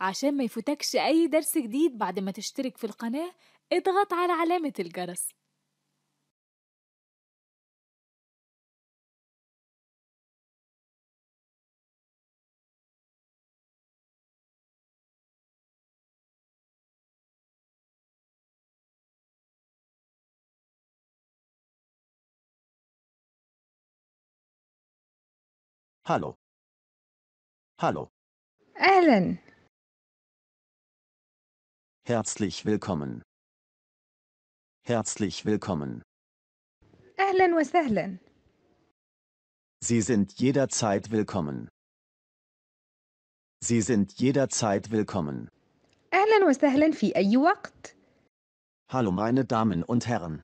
عشان ما يفوتكش أي درس جديد بعد ما تشترك في القناة اضغط على علامة الجرس هالو هالو أهلا Herzlich willkommen. Herzlich willkommen. أهلا sahlen. Sie sind jederzeit willkommen. Sie sind jederzeit willkommen. أهلا sahlen في أي وقت. Hallo meine Damen und Herren.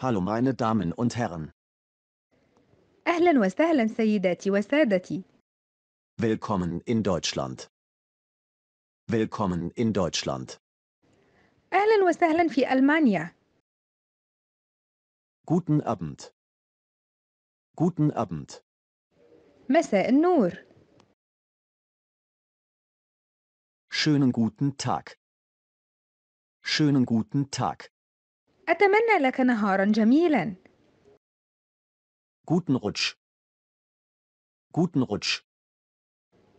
Hallo meine Damen und Herren. أهلا وسهلا سيداتي وسادتي. Willkommen in Deutschland. Willkommen in Deutschland. أهلا وسهلا في Almania. Guten Abend. Guten Abend. مساء Nur. Schönen guten Tag. Schönen guten Tag. أتمنى لك نهارا جميلا. Guten Rutsch. Guten Rutsch.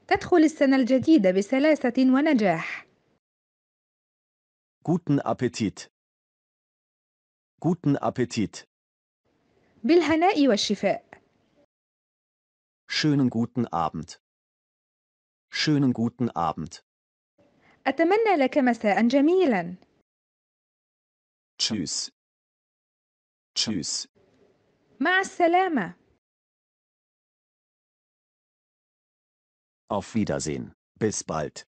تدخل السنة الجديدة بسلاسة ونجاح. Guten Appetit. Guten Appetit. بالهناء والشفاء. Schönen guten Abend. Schönen guten Abend. أتمنى لك مساء جميلا. Tschüss. Tschüss. مع السلامة. Auf Wiedersehen. Bis bald.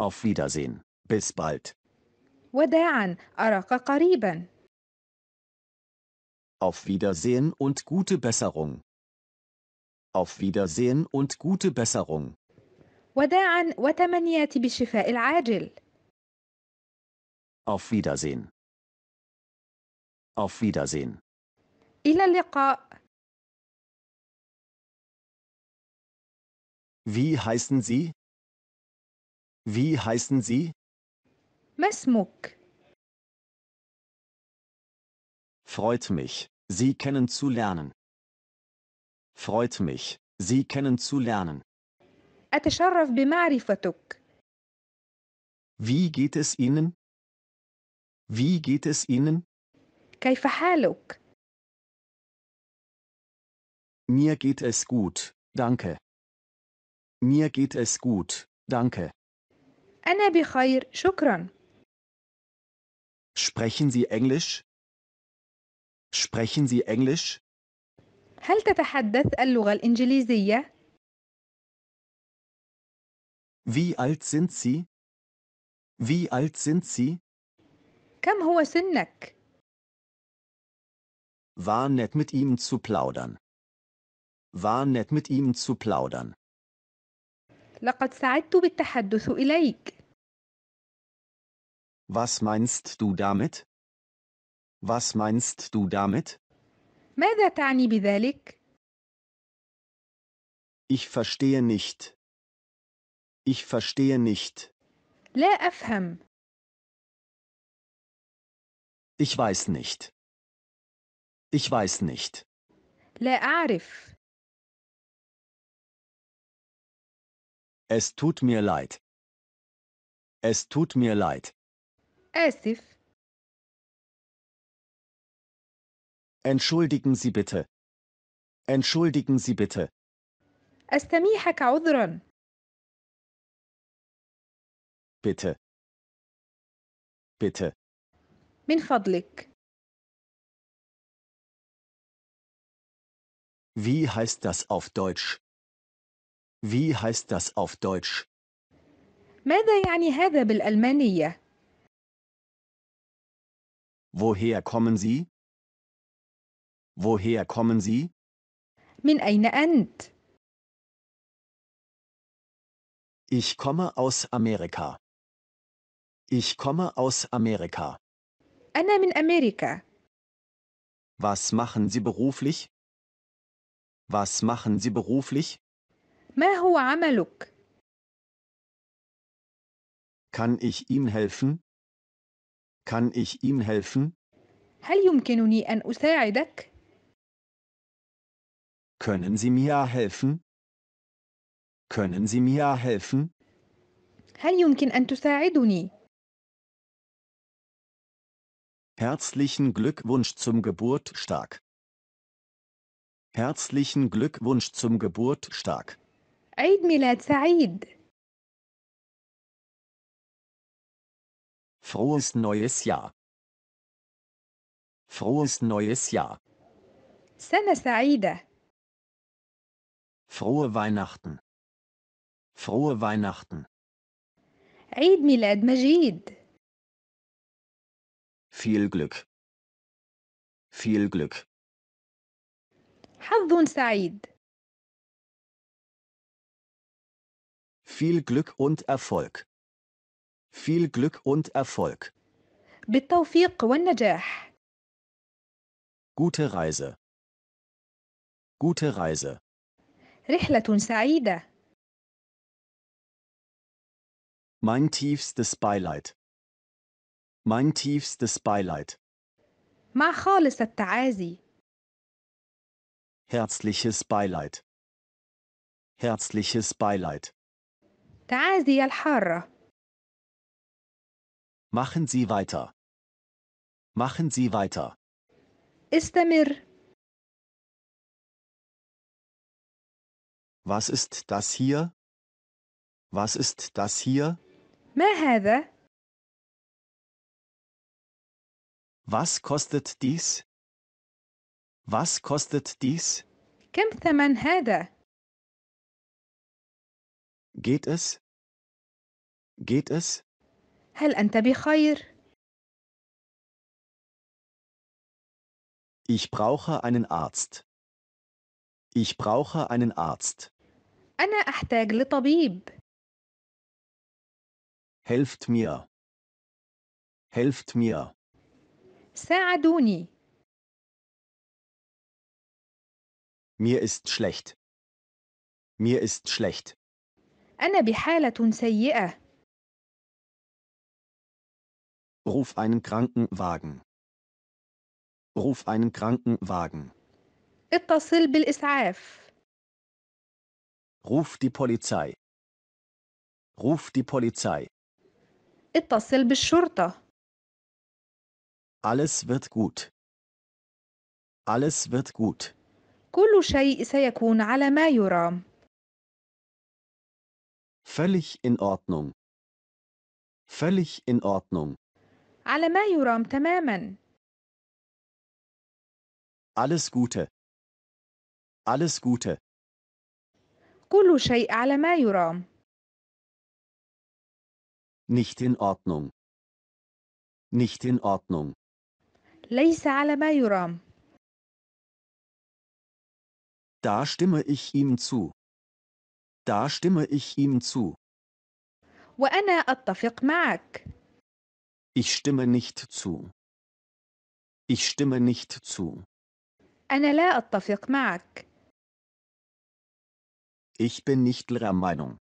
Auf Wiedersehen. Bis bald. وداعا أراك قريبا. Auf Wiedersehen und gute Besserung. Auf Wiedersehen und gute Besserung. وداعا وتمنياتي بالشفاء العاجل. Auf Wiedersehen. Auf Wiedersehen. إلى اللقاء. Wie heißen Sie? Wie heißen Sie? Mesmuk. Freut mich, Sie kennenzulernen. Freut mich, Sie kennenzulernen. zu lernen. Wie geht es Ihnen? Wie geht es Ihnen? كيف حالك؟ Mir geht es gut, danke. Mir geht es gut, danke. أنا بخير شكرا. Sprechen Sie Englisch? Sprechen Sie Englisch? هل تتحدث اللغة الإنجليزية؟ Wie alt sind Sie? Wie alt sind Sie? كم هو سنك؟ War nett mit ihm zu plaudern. War nett mit ihm zu plaudern. لقد سعدت بالتحدث إليك. Was meinst du damit? Was meinst du damit? ماذا تعني بذلك؟ Ich verstehe nicht. Ich verstehe nicht. لا أفهم. Ich weiß nicht. Ich weiß nicht. لا أعرف. Es tut mir leid. Es tut mir leid. Esif. Entschuldigen Sie bitte. Entschuldigen Sie bitte. أستميحك عذرا. Bitte. Bitte. من فضلك. Wie heißt das auf Deutsch? Wie heißt das auf Deutsch? ماذا يعني هذا بالألمانية؟ Woher kommen Sie? Woher kommen Sie? من أين أنت؟ Ich komme aus Amerika. Ich komme aus Amerika. أنا من أمريكا. Was machen Sie beruflich? Was machen Sie beruflich? ما هو عملك؟ Kann ich ihm helfen? Kann ich ihm helfen? هل يمكنني أن أساعدك؟ Können Sie mir helfen? Können Sie mir helfen? هل يمكن أن تساعدني؟ Herzlichen Glückwunsch zum Geburtstag. Herzlichen Glückwunsch zum Geburtstag. عيد ميلاد سعيد Frohes neues Jahr. Frohes neues Jahr. سنة سعيدة Frohe Weihnachten. Frohe Weihnachten. عيد ميلاد مجيد Viel Glück. Viel Glück. حظ سعيد Viel Glück und Erfolg. Viel Glück und Erfolg. بالتوفيق والنجاح. Gute Reise. Gute Reise. رحلة سعيدة. Mein tiefstes Beileid. Mein tiefstes Beileid. مع خالص التعازي. Herzliches Beileid. Herzliches Beileid. تعازي الحارة. Machen Sie weiter. Machen Sie weiter. استمر. Was ist das hier? Was ist das hier? ما هذا؟ Was kostet dies? Was kostet dies? كم ثمن هذا؟ Geht es? Geht es? هل أنت بخير؟ Ich brauche einen Arzt. Ich brauche einen Arzt. أنا أحتاج لطبيب. Helft mir. Helft mir. ساعدوني. Mir ist schlecht. Mir ist schlecht. أنا بحالة سيئة. Ruf einen Krankenwagen. Ruf einen Krankenwagen. اتصل بالإسعاف. Ruf die Polizei. Ruf die Polizei. اتصل بالشرطة. Alles wird gut. Alles wird gut. كل شيء سيكون على ما يرام. Völlig in Ordnung. Völlig in Ordnung. على ما يرام تماما. Alles Gute. Alles Gute. كل شيء على ما يرام. Nicht in Ordnung. Nicht in Ordnung. ليس على ما يرام. Da stimme ich ihm zu. Da stimme ich ihm zu. وأنا أتفق معك. Ich stimme nicht zu. Ich stimme nicht zu. أنا لا أتفق معك. Ich bin nicht ihrer Meinung.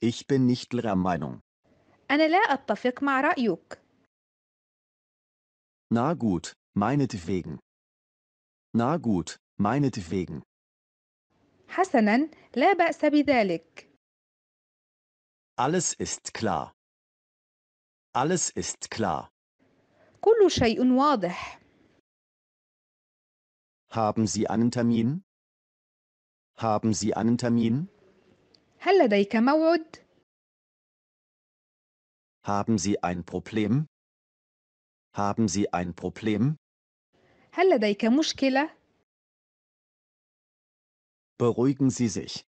Ich bin nicht ihrer Meinung. أنا لا أتفق مع رأيك. Na gut, meinetwegen. Na gut, meinetwegen. حسنا، لا بأس بذلك. Alles ist klar. Alles ist klar. كل شيء واضح. Haben Sie einen Termin? Haben Sie einen Termin? هل لديك موعد؟ Haben Sie ein Problem? Haben Sie ein Problem? هل لديك مشكلة؟ Beruhigen Sie sich.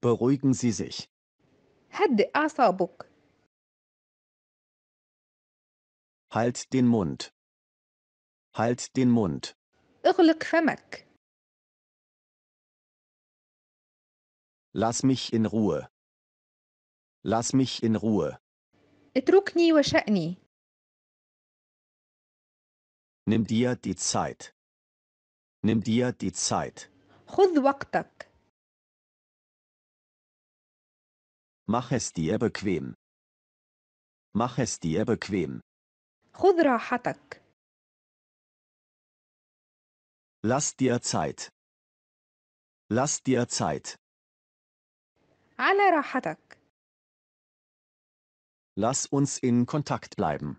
Beruhigen Sie sich. هدئ أعصابك. Halt den Mund. Halt den Mund. Lass mich in Ruhe. Lass mich in Ruhe. اتركني وشأني. Nimm dir die Zeit. Nimm dir die Zeit. خذ وقتك. Mach es dir bequem. Mach es dir bequem. خذ راحتك. Lass dir Zeit. Lass dir Zeit. على راحتك. Lass uns in Kontakt bleiben.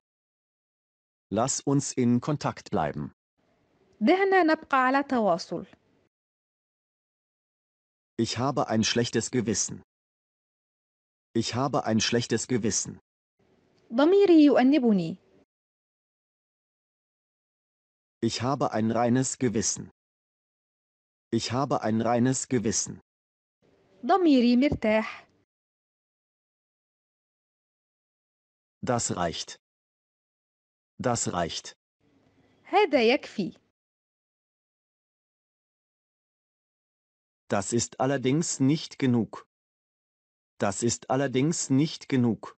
Lass uns in Kontakt bleiben. دعنا نبقى على تواصل. Ich habe ein schlechtes Gewissen. Ich habe ein schlechtes Gewissen. ضميري يؤنبني. Ich habe ein reines Gewissen. Ich habe ein reines Gewissen. Domiri مرتاح. Das reicht. Das reicht. هذا يكفي. Das ist allerdings nicht genug. Das ist allerdings nicht genug.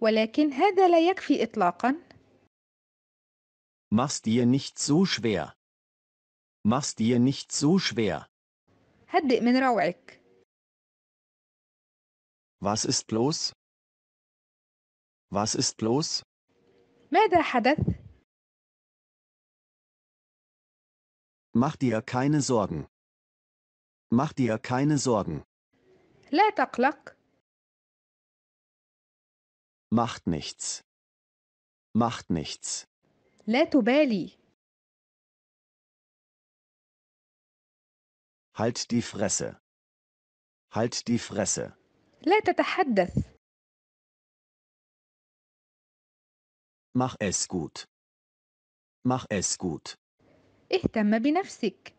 ولكن هذا لا يكفي إطلاقا. Mach's dir nicht so schwer. Mach's dir nicht so schwer. هدئ من روعك. Was ist los? Was ist los? ماذا حدث؟ Mach dir keine Sorgen. Mach dir keine Sorgen. لا تقلق. Macht nichts. Macht nichts. لا تبالي Halt die Fresse. Halt die Fresse. لا تتحدث Mach es gut. Mach es gut. اهتم بنفسك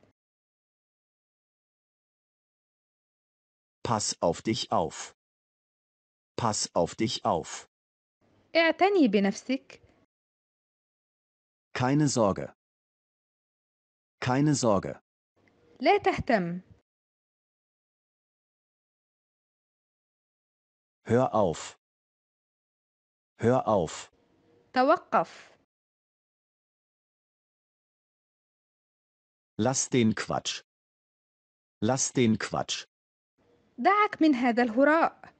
Pass auf dich auf. Pass auf dich auf. اعتني بنفسك Keine Sorge. Keine Sorge. لا تهتم. Hör auf. Hör auf. توقف. Lass den Quatsch. Lass den Quatsch. دعك من هذا الهراء.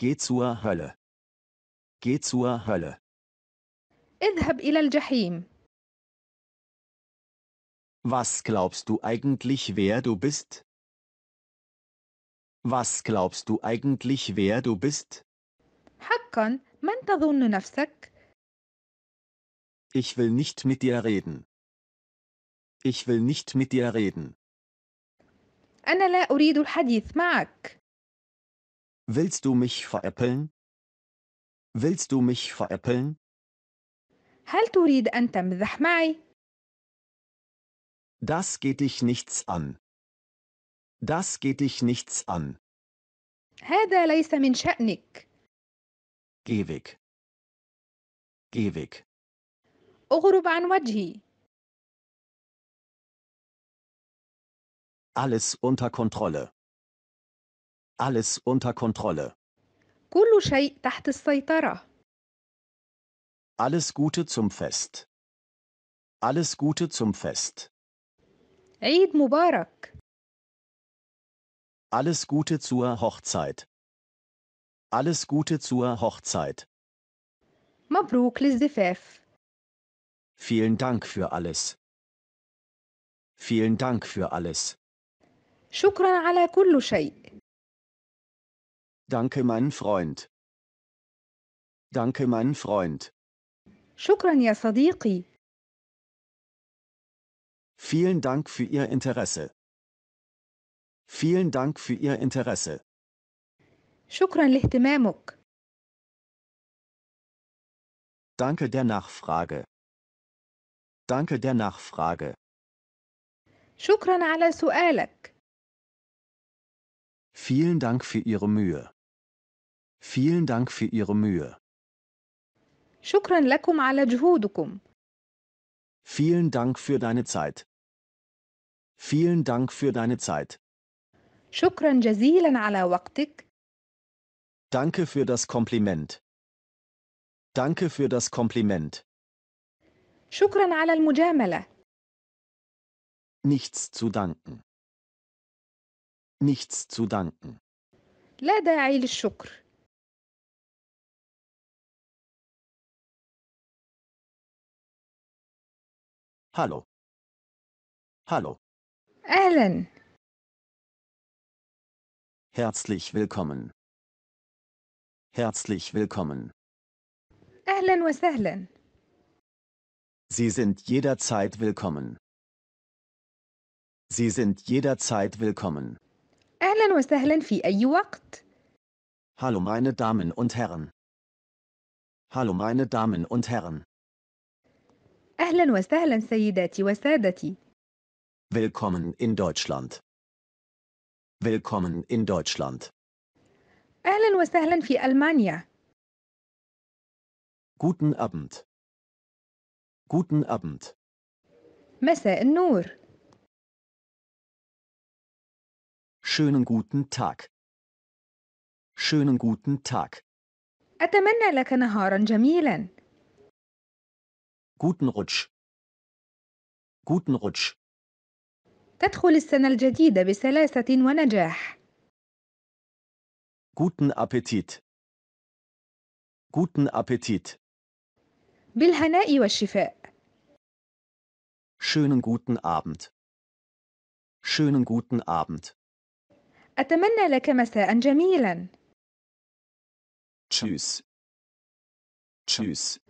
Geh zur Hölle. Geh zur Hölle. اذهب إلى الجحيم. Was glaubst du eigentlich, wer du bist? Was glaubst du eigentlich, wer du bist? حقا من تظن نفسك؟ Ich will nicht mit dir reden. Ich will nicht mit dir reden. أنا لا أريد الحديث معك. Willst du mich veräppeln? Willst du mich veräppeln? هل تريد أن تمزح معي؟ Das geht dich nichts an. Das geht dich nichts an. هذا ليس من شأنك. Geh weg. Geh weg. اغرب عن وجهي. Alles unter Kontrolle. Alles unter Kontrolle. كل شيء تحت السيطرة. Alles Gute zum Fest. Alles Gute zum Fest. عيد مبارك. Alles Gute zur Hochzeit. Alles Gute zur Hochzeit. مبروك للزفاف. Vielen Dank für alles. Vielen Dank für alles. شكرا على كل شيء. Danke mein Freund. Danke mein Freund. شكرا يا Sadiqi. Vielen Dank für Ihr Interesse. Vielen Dank für Ihr Interesse. شكرا لاهتمامك. Danke der Nachfrage. Danke der Nachfrage. شكرا على سؤالك. Vielen Dank für Ihre Mühe. Vielen Dank für Ihre Mühe. شكرا لكم على جهودكم. Vielen Dank für deine Zeit. Vielen Dank für deine Zeit. Danke für das Kompliment. Danke für das Kompliment. شكرا على المجاملة. Nichts zu danken. Nichts zu danken. لا داعي للشكر. Hallo. Hallo. Alan. Herzlich willkommen. Herzlich willkommen. أهلا وسهلا. Sie sind jederzeit willkommen. Sie sind jederzeit willkommen. أهلا وسهلا في أي وقت. Hallo meine Damen und Herren. Hallo meine Damen und Herren. أهلا وسهلا سيداتي وسادتي. Willkommen in Deutschland. Willkommen in Deutschland. أهلا وسهلا في ألمانيا. Guten Abend. Guten Abend. مساء النور. Schönen guten Tag. Schönen guten Tag. أتمنى لك نهارا جميلا. guten Rutsch. guten Rutsch. تدخل السنة الجديدة بسلاسة ونجاح. guten Appetit. guten Appetit. بالهناء والشفاء. schönen guten Abend. schönen guten Abend. أتمنى لك مساء جميلا. Tschüss. Tschüss.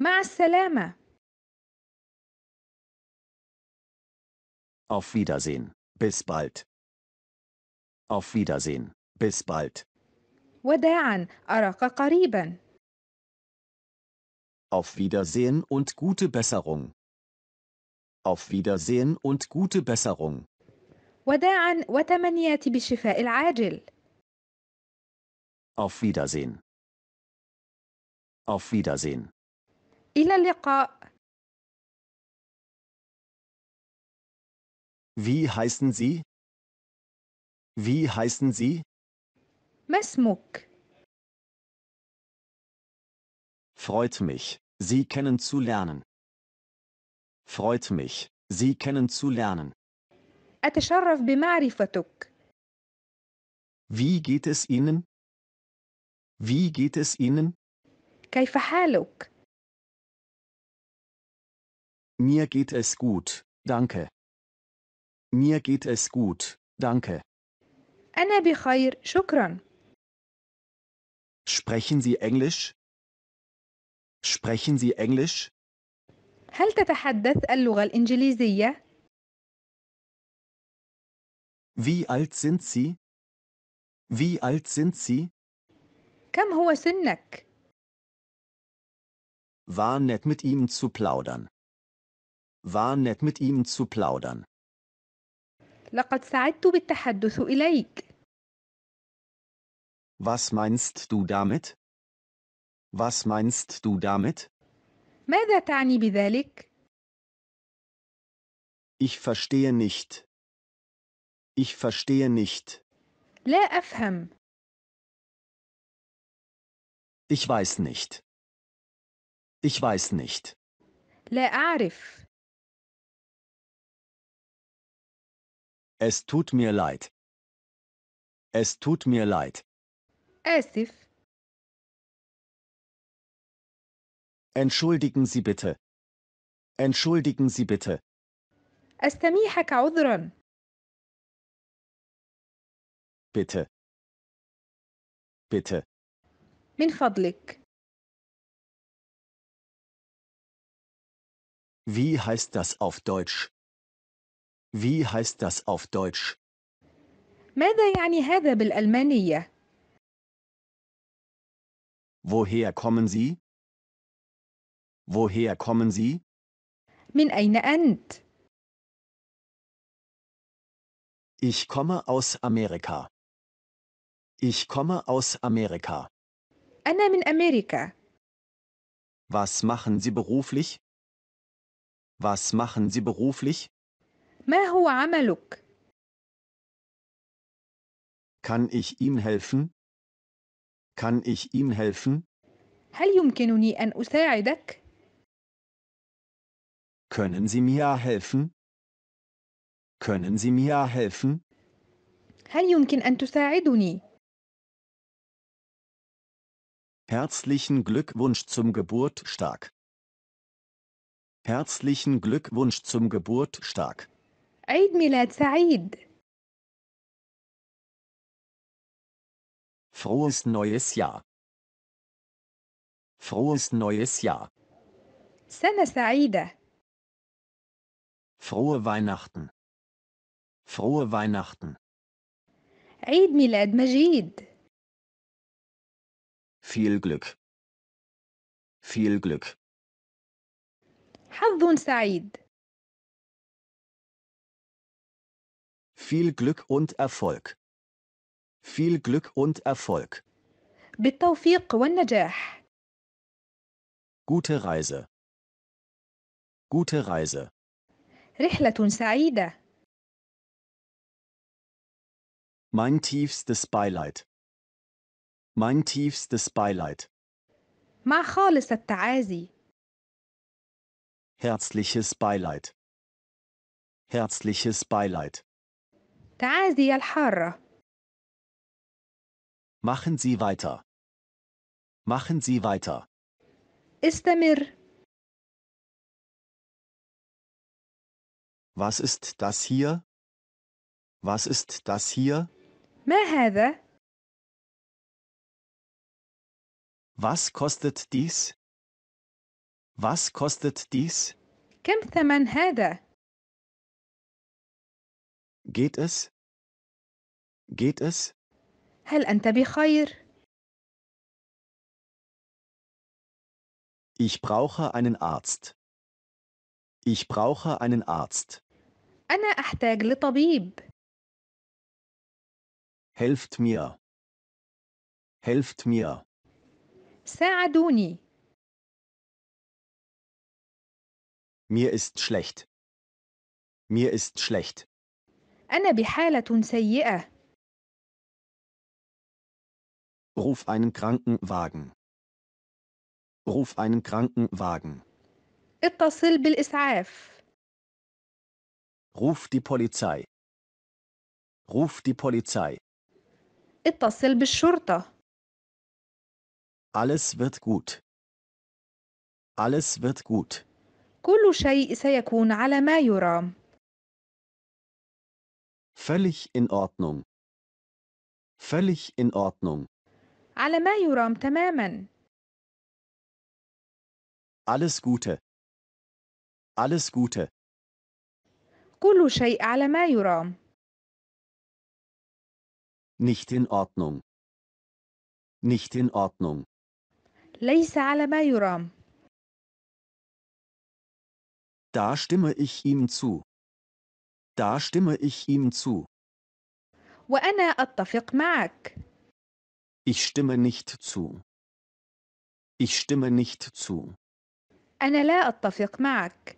مع السلامة. Auf Wiedersehen. Bis bald. Auf Wiedersehen. Bis bald. وداعا. أراك قريبا. Auf Wiedersehen und gute Besserung. Auf Wiedersehen und gute Besserung. وداعا وتمنياتي بالشفاء العاجل. Auf Wiedersehen. Auf Wiedersehen. إلى اللقاء. Wie heißen Sie? Wie heißen Sie? ما اسمك؟ Freut mich, Sie kennen zu lernen. Freut mich, Sie kennen zu lernen. أتشرف بمعرفتك. Wie geht es Ihnen? Wie geht es Ihnen? كيف حالك؟ Mir geht es gut, danke. Mir geht es gut, danke. أنا بخير شكرا. Sprechen Sie Englisch? Sprechen Sie Englisch? هل تتحدث اللغة الإنجليزية؟ Wie alt sind Sie? Wie alt sind Sie? كم هو سنك؟ War nett mit ihm zu plaudern war nett mit ihm zu plaudern. لقد سعدت بالتحدث إليك. Was meinst du damit? Was meinst du damit? ماذا تعني بذلك؟ Ich verstehe nicht. Ich verstehe nicht. لا أفهم. Ich weiß nicht. Ich weiß nicht. لا أعرف. Es tut mir leid. Es tut mir leid. آسف Entschuldigen Sie bitte. Entschuldigen Sie bitte. أستميحك عذرا Bitte. Bitte. من فضلك Wie heißt das auf Deutsch? Wie heißt das auf Deutsch? ماذا يعني هذا بالألمانية؟ Woher kommen Sie? Woher kommen Sie? من أين أنت؟ Ich komme aus Amerika. Ich komme aus Amerika. أنا من أمريكا. Was machen Sie beruflich? Was machen Sie beruflich? ما هو عملك؟ Kann ich ihm helfen? Kann ich ihm helfen? هل يمكنني أن أساعدك؟ Können Sie mir helfen? Können Sie mir helfen? هل يمكن أن تساعدني؟ Herzlichen Glückwunsch zum Geburtstag. Herzlichen Glückwunsch zum Geburtstag. عيد ميلاد سعيد Frohes neues Jahr. Frohes neues Jahr. سنة سعيدة. Frohe Weihnachten. Frohe Weihnachten. عيد ميلاد مجيد. Viel Glück. Viel Glück. حظ سعيد. Viel Glück und Erfolg. Viel Glück und Erfolg. بالتوفيق والنجاح. Gute Reise. Gute Reise. رحلة سعيدة. Mein tiefstes Beileid. Mein tiefstes Beileid. مع خالص التعازي. Herzliches Beileid. Herzliches Beileid. تعازي الحارة. Machen Sie weiter. Machen Sie weiter. استمر. Was ist das hier? Was ist das hier? ما هذا؟ Was kostet dies? Was kostet dies? كم ثمن هذا؟ Geht es? Geht es? هل أنت بخير؟ Ich brauche einen Arzt. Ich brauche einen Arzt. أنا أحتاج لطبيب. Helft mir. Helft mir. ساعدوني. Mir ist schlecht. Mir ist schlecht. أنا بحالة سيئة. Ruf einen Krankenwagen. Ruf einen Krankenwagen. اتصل بالإسعاف. Ruf die Polizei. Ruf die Polizei. اتصل بالشرطة. Alles wird gut. Alles wird gut. كل شيء سيكون على ما يرام. völlig in Ordnung. völlig in Ordnung. على ما يرام تماما. Alles Gute. Alles Gute. كل شيء على ما Nicht in Ordnung. Nicht in Ordnung. ليس على ما Da stimme ich ihm zu. Da stimme ich ihm zu. وأنا أتفق معك. Ich stimme nicht zu. Ich stimme nicht zu. أنا لا أتفق معك.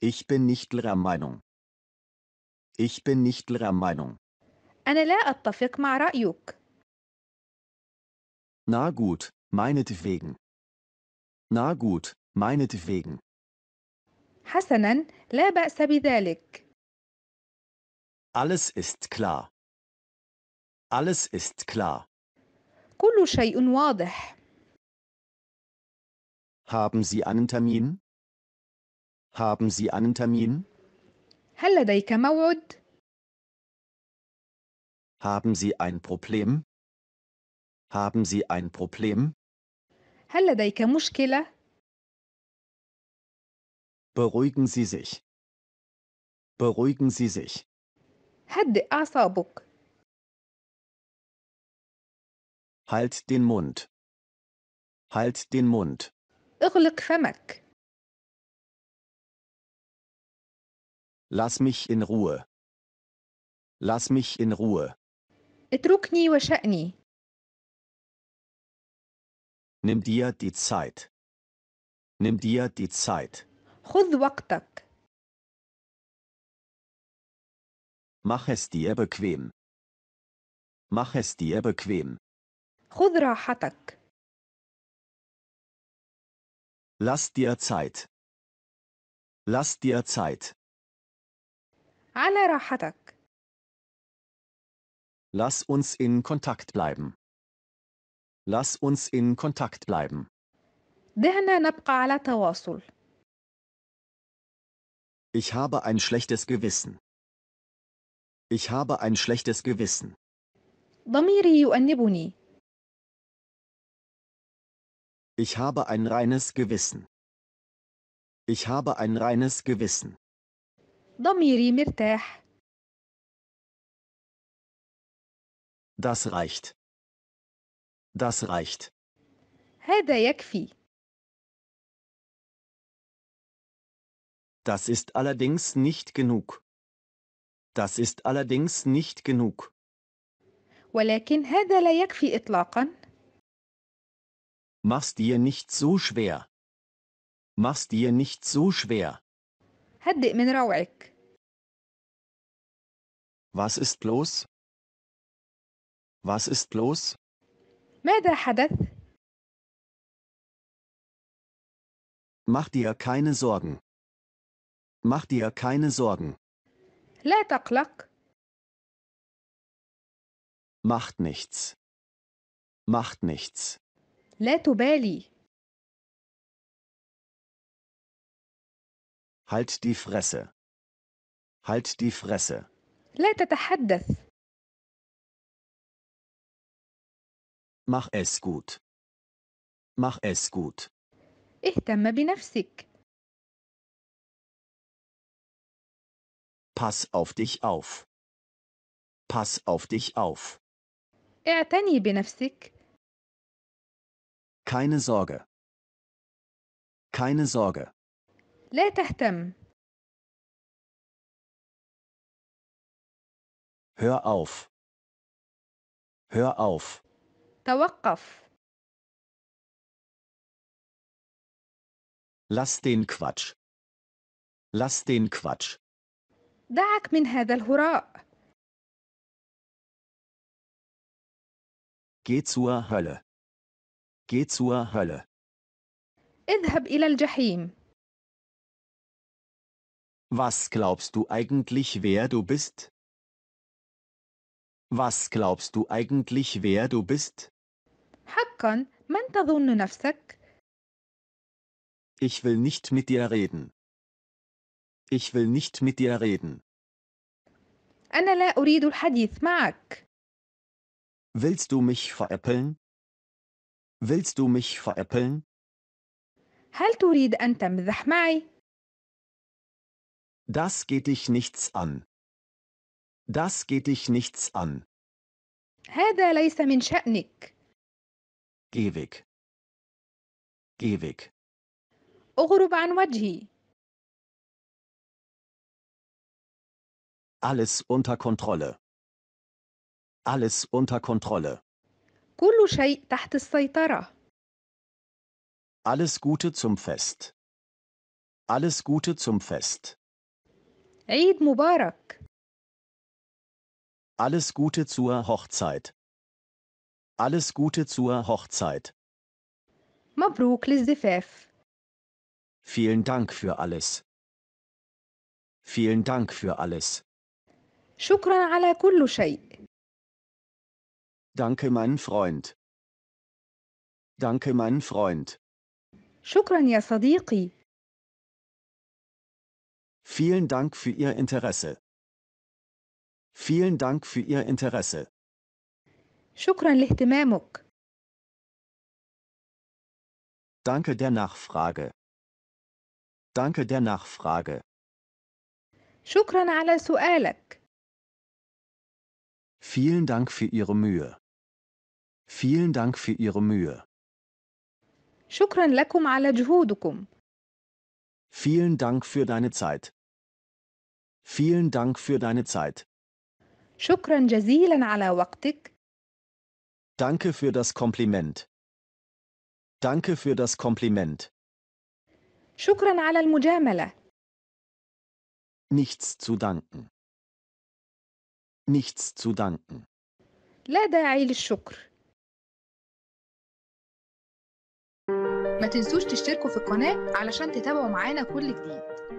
Ich bin nicht ihrer Meinung. Ich bin nicht ihrer Meinung. أنا لا أتفق مع رأيك. Na gut, meinetwegen. Na gut, meinetwegen. حسنا لا بأس بذلك Alles ist klar. Alles ist klar. كل شيء واضح. Haben Sie einen Termin? Haben Sie einen Termin? هل لديك موعد؟ Haben Sie ein Problem? Haben Sie ein Problem? هل لديك مشكلة؟ Beruhigen Sie sich. Beruhigen Sie sich. Halt den Mund. Halt den Mund. Lass mich in Ruhe. Lass mich in Ruhe. Nimm dir die Zeit. Nimm dir die Zeit. خذ وقتك. Mach es dir bequem. Mach es dir bequem. خذ راحتك. Lass dir Zeit. Lass dir Zeit. على راحتك. Lass uns in Kontakt bleiben. Lass uns in Kontakt bleiben. دعنا نبقى على تواصل. Ich habe ein schlechtes Gewissen. Ich habe ein schlechtes Gewissen. ضميري يؤنبني. Ich habe ein reines Gewissen. Ich habe ein reines Gewissen. ضميري مرتاح. Das reicht. Das reicht. هذا يكفي. Das ist allerdings nicht genug. Das ist allerdings nicht genug. ولكن هذا لا يكفي إطلاقا. Mach's dir nicht so schwer. Mach's dir nicht so schwer. هدئ من روعك. Was ist bloß? Was ist bloß? ماذا حدث؟ Mach dir keine Sorgen. Mach dir keine Sorgen. لا تقلق. Macht nichts. Macht nichts. لا تبالي. Halt die Fresse. Halt die Fresse. لا تتحدث. Mach es gut. Mach es gut. اهتم بنفسك. Pass auf dich auf. Pass auf dich auf. اعتني بنفسك. Keine Sorge. Keine Sorge. لا تهتم. Hör auf. Hör auf. توقف. Lass den Quatsch. Lass den Quatsch. دعك من هذا الهراء Geh zur Hölle. Geh zur Hölle. اذهب إلى الجحيم. Was glaubst du eigentlich, wer du bist? Was glaubst du eigentlich, wer du bist? حقا من تظن نفسك؟ Ich will nicht mit dir reden. Ich will nicht mit dir reden. أنا لا أريد الحديث معك. Willst du mich veräppeln? Willst du mich veräppeln? هل تريد أن تمزح معي؟ Das geht dich nichts an. Das geht dich nichts an. هذا ليس من شأنك. Geh weg. Geh weg. اغرب عن وجهي. Alles unter Kontrolle. Alles unter Kontrolle. كل شيء تحت السيطرة. Alles Gute zum Fest. Alles Gute zum Fest. عيد Mubarak. Alles Gute zur Hochzeit. Alles Gute zur Hochzeit. مبروك للزفاف. Vielen Dank für alles. Vielen Dank für alles. شكرا على كل شيء. Danke, mein Freund. Danke, mein Freund. شكرا يا صديقي. Vielen Dank für Ihr Interesse. Vielen Dank für Ihr Interesse. شكرا لاهتمامك. Danke der Nachfrage. Danke der Nachfrage. شكرا على سؤالك. Vielen Dank für Ihre Mühe. Vielen Dank für Ihre Mühe. Vielen Dank für deine Zeit. Vielen Dank für deine Zeit. Danke für das Kompliment. Danke für das Kompliment. شكرا على المجاملة. Nichts zu danken nichts zu danken. لا داعي للشكر ما تنسوش تشتركوا في القناة علشان تتابعوا معانا كل جديد